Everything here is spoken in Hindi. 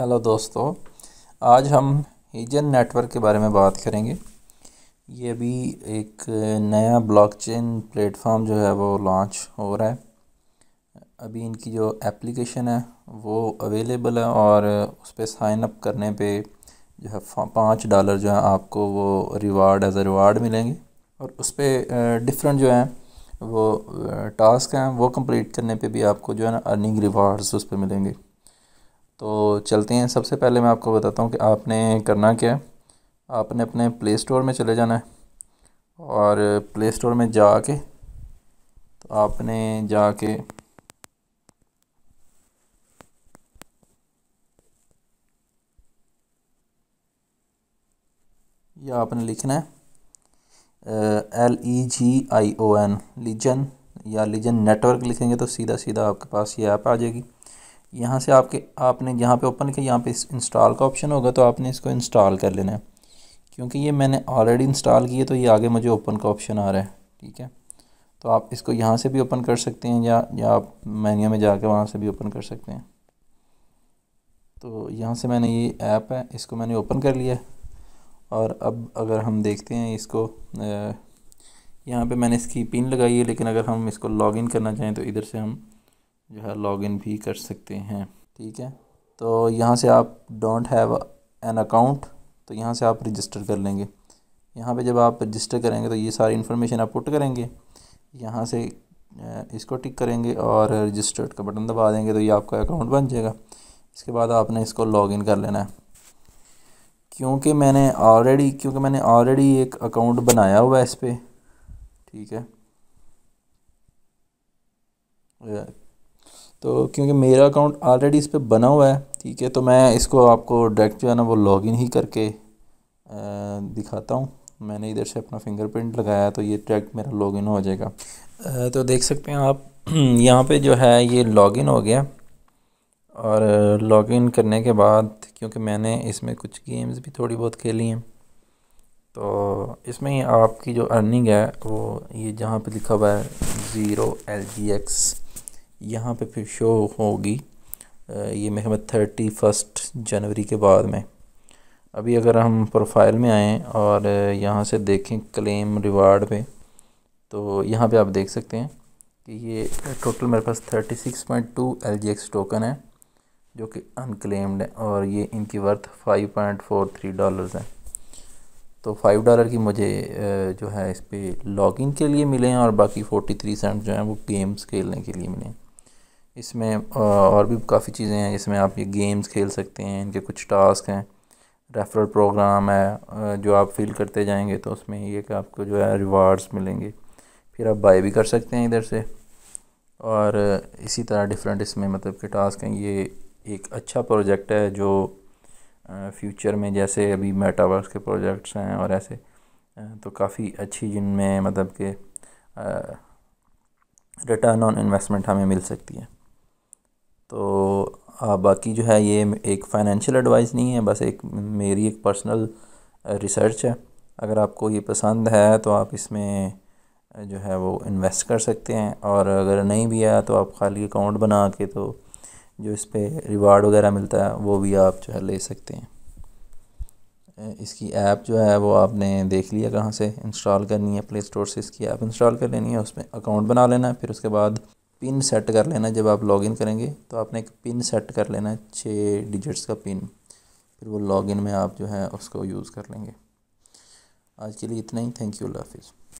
हेलो दोस्तों आज हम हीजन नेटवर्क के बारे में बात करेंगे ये अभी एक नया ब्लॉकचेन प्लेटफॉर्म जो है वो लॉन्च हो रहा है अभी इनकी जो एप्लीकेशन है वो अवेलेबल है और उस पर साइन अप करने पे जो है पाँच डॉलर जो है आपको वो रिवार्ड एज ए रिवार्ड मिलेंगे और उस पर डिफरेंट जो है वो टास्क हैं वो कंप्लीट करने पे भी आपको जो है ना अर्निंग रिवार्ड्स उस पर मिलेंगे तो चलते हैं सबसे पहले मैं आपको बताता हूँ कि आपने करना क्या है आपने अपने प्ले स्टोर में चले जाना है और प्ले स्टोर में जा के तो आपने जा के या आपने लिखना है L E G I O N legion या लीजन नेटवर्क लिखेंगे तो सीधा सीधा आपके पास ये ऐप आ जाएगी यहाँ से आपके आपने यहाँ पे ओपन किया यहाँ पे इंस्टॉल का ऑप्शन होगा तो आपने इसको इंस्टॉल कर लेना है क्योंकि ये मैंने ऑलरेडी इंस्टॉल किए तो ये आगे मुझे ओपन का ऑप्शन आ रहा है ठीक है तो आप इसको यहाँ से भी ओपन कर सकते हैं या या आप मैन्यू में जाकर वहाँ से भी ओपन कर सकते हैं तो यहाँ से मैंने ये ऐप है इसको मैंने ओपन कर लिया और अब अगर हम देखते हैं इसको यहाँ पे मैंने इसकी पिन लगाई है लेकिन अगर हम इसको लॉगिन करना चाहें तो इधर से हम जो है लॉगिन भी कर सकते हैं ठीक है तो यहाँ से आप डोंट हैव एन अकाउंट तो यहाँ से आप रजिस्टर कर लेंगे यहाँ पे जब आप रजिस्टर करेंगे तो ये सारी इन्फॉर्मेशन आप पुट करेंगे यहाँ से इसको टिक करेंगे और रजिस्टर्ड का बटन दबा देंगे तो ये आपका अकाउंट बन जाएगा इसके बाद आपने इसको लॉगिन कर लेना है क्योंकि मैंने ऑलरेडी क्योंकि मैंने ऑलरेडी एक अकाउंट बनाया हुआ है इस पर ठीक है तो क्योंकि मेरा अकाउंट ऑलरेडी इस पर बना हुआ है ठीक है तो मैं इसको आपको डायरेक्ट जो है ना वो लॉगिन ही करके दिखाता हूँ मैंने इधर से अपना फिंगरप्रिंट लगाया तो ये डायरेक्ट मेरा लॉगिन हो जाएगा तो देख सकते हैं आप यहाँ पे जो है ये लॉगिन हो गया और लॉगिन करने के बाद क्योंकि मैंने इसमें कुछ गेम्स भी थोड़ी बहुत खेली हैं तो इसमें आपकी जो अर्निंग है वो ये जहाँ पे लिखा हुआ है ज़ीरो एल जी एक्स यहाँ पे फिर शो होगी ये मेरे थर्टी फर्स्ट जनवरी के बाद में अभी अगर हम प्रोफाइल में आएँ और यहाँ से देखें क्लेम रिवार्ड पे तो यहाँ पे आप देख सकते हैं कि ये टोटल मेरे पास thirty six point two L G X token है जो कि अनक्लेम्ड है और ये इनकी worth five point four three dollar है तो फाइव डॉलर की मुझे जो है इस पर लॉगिन के लिए मिले हैं और बाकी फोर्टी थ्री सेंट जो हैं वो गेम्स खेलने के लिए मिले हैं इसमें और भी काफ़ी चीज़ें हैं जिसमें आप ये गेम्स खेल सकते हैं इनके कुछ टास्क हैं रेफरल प्रोग्राम है जो आप फिल करते जाएंगे तो उसमें ये कि आपको जो है रिवार्ड्स मिलेंगे फिर आप बाय भी कर सकते हैं इधर से और इसी तरह डिफरेंट इसमें मतलब के टास्क हैं ये एक अच्छा प्रोजेक्ट है जो फ्यूचर में जैसे अभी मेटावर्स के प्रोजेक्ट्स हैं और ऐसे तो काफ़ी अच्छी जिनमें मतलब के रिटर्न ऑन इन्वेस्टमेंट हमें मिल सकती है तो आ, बाकी जो है ये एक फ़ाइनेंशियल एडवाइस नहीं है बस एक मेरी एक पर्सनल रिसर्च है अगर आपको ये पसंद है तो आप इसमें जो है वो इन्वेस्ट कर सकते हैं और अगर नहीं भी है तो आप खाली अकाउंट बना के तो जो इस पर रिवार्ड वगैरह मिलता है वो भी आप जो है ले सकते हैं इसकी ऐप जो है वो आपने देख लिया कहाँ से इंस्टॉल करनी है प्ले स्टोर से इसकी ऐप इंस्टॉल कर लेनी है उसमें अकाउंट बना लेना है फिर उसके बाद पिन सेट कर लेना जब आप लॉगिन करेंगे तो आपने एक पिन सेट कर लेना है छः डिजिट्स का पिन फिर वो लॉगिन में आप जो है उसको यूज़ कर लेंगे आज के लिए इतना ही थैंक यू अल्लाह हाफिज़